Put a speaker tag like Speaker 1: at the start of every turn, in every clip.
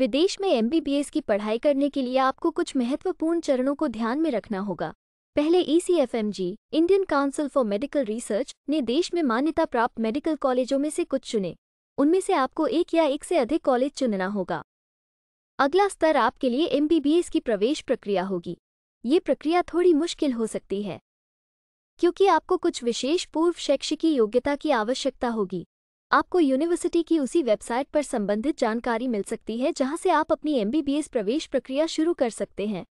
Speaker 1: विदेश में एमबीबीएस की पढ़ाई करने के लिए आपको कुछ महत्वपूर्ण चरणों को ध्यान में रखना होगा पहले ECFMG Indian council for medical research ने देश में मान्यता प्राप्त मेडिकल कॉलेजों में से कुछ चुने उनमें से आपको एक या एक से अधिक कॉलेज चुनना होगा अगला स्तर आपके लिए एमबीबीएस की प्रवेश प्रक्रिया होगी ये प्रक्रिया थोड़ी मुश्किल हो सकती है क्योंकि आपको कुछ विशेष पूर्व शैक्षिकी योग्यता की आवश्यकता होगी आपको यूनिवर्सिटी की उसी वेबसाइट पर संबंधित जानकारी मिल सकती है जहां से आप अपनी एमबीबीएस प्रवेश प्रक्रिया शुरू कर सकते हैं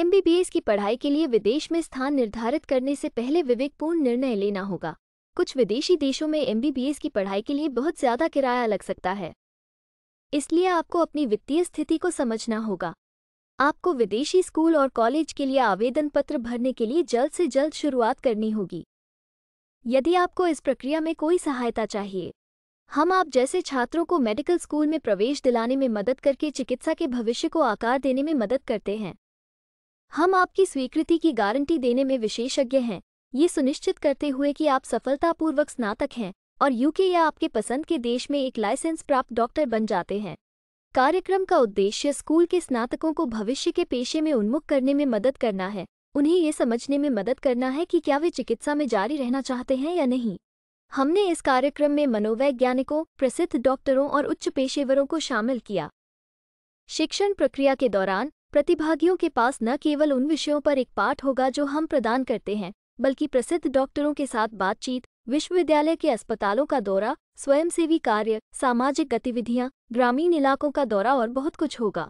Speaker 1: एमबीबीएस की पढ़ाई के लिए विदेश में स्थान निर्धारित करने से पहले विवेकपूर्ण निर्णय लेना होगा कुछ विदेशी देशों में एमबीबीएस की पढ़ाई के लिए बहुत ज़्यादा किराया लग सकता है इसलिए आपको अपनी वित्तीय स्थिति को समझना होगा आपको विदेशी स्कूल और कॉलेज के लिए आवेदन पत्र भरने के लिए जल्द से जल्द शुरुआत करनी होगी यदि आपको इस प्रक्रिया में कोई सहायता चाहिए हम आप जैसे छात्रों को मेडिकल स्कूल में प्रवेश दिलाने में मदद करके चिकित्सा के भविष्य को आकार देने में मदद करते हैं हम आपकी स्वीकृति की गारंटी देने में विशेषज्ञ हैं ये सुनिश्चित करते हुए कि आप सफलतापूर्वक स्नातक हैं और यूके या आपके पसंद के देश में एक लाइसेंस प्राप्त डॉक्टर बन जाते हैं कार्यक्रम का उद्देश्य स्कूल के स्नातकों को भविष्य के पेशे में उन्मुख करने में मदद करना है उन्हें ये समझने में मदद करना है कि क्या वे चिकित्सा में जारी रहना चाहते हैं या नहीं हमने इस कार्यक्रम में मनोवैज्ञानिकों प्रसिद्ध डॉक्टरों और उच्च पेशेवरों को शामिल किया शिक्षण प्रक्रिया के दौरान प्रतिभागियों के पास न केवल उन विषयों पर एक पाठ होगा जो हम प्रदान करते हैं बल्कि प्रसिद्ध डॉक्टरों के साथ बातचीत विश्वविद्यालय के अस्पतालों का दौरा स्वयंसेवी कार्य सामाजिक गतिविधियां ग्रामीण इलाकों का दौरा और बहुत कुछ होगा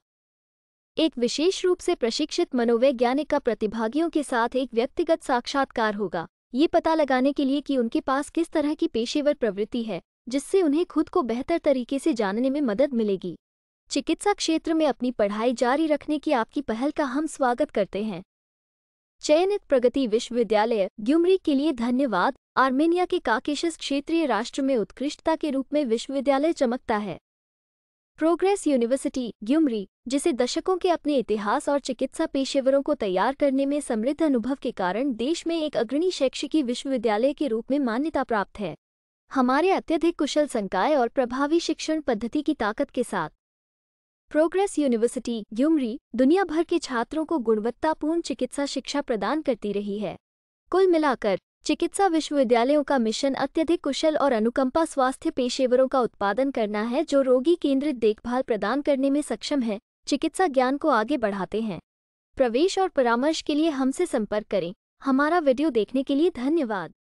Speaker 1: एक विशेष रूप से प्रशिक्षित मनोवैज्ञानिक का प्रतिभागियों के साथ एक व्यक्तिगत साक्षात्कार होगा ये पता लगाने के लिए कि उनके पास किस तरह की पेशेवर प्रवृत्ति है जिससे उन्हें खुद को बेहतर तरीके से जानने में मदद मिलेगी चिकित्सा क्षेत्र में अपनी पढ़ाई जारी रखने की आपकी पहल का हम स्वागत करते हैं चयनित प्रगति विश्वविद्यालय ग्युमरी के लिए धन्यवाद आर्मेनिया के काकेशस क्षेत्रीय राष्ट्र में उत्कृष्टता के रूप में विश्वविद्यालय चमकता है प्रोग्रेस यूनिवर्सिटी ग्यूमरी जिसे दशकों के अपने इतिहास और चिकित्सा पेशेवरों को तैयार करने में समृद्ध अनुभव के कारण देश में एक अग्रणी शैक्षिकी विश्वविद्यालय के रूप में मान्यता प्राप्त है हमारे अत्यधिक कुशल संकाय और प्रभावी शिक्षण पद्धति की ताकत के साथ प्रोग्रेस यूनिवर्सिटी यूमरी दुनिया भर के छात्रों को गुणवत्तापूर्ण चिकित्सा शिक्षा प्रदान करती रही है कुल मिलाकर चिकित्सा विश्वविद्यालयों का मिशन अत्यधिक कुशल और अनुकंपा स्वास्थ्य पेशेवरों का उत्पादन करना है जो रोगी केंद्रित देखभाल प्रदान करने में सक्षम है चिकित्सा ज्ञान को आगे बढ़ाते हैं प्रवेश और परामर्श के लिए हमसे संपर्क करें हमारा वीडियो देखने के लिए धन्यवाद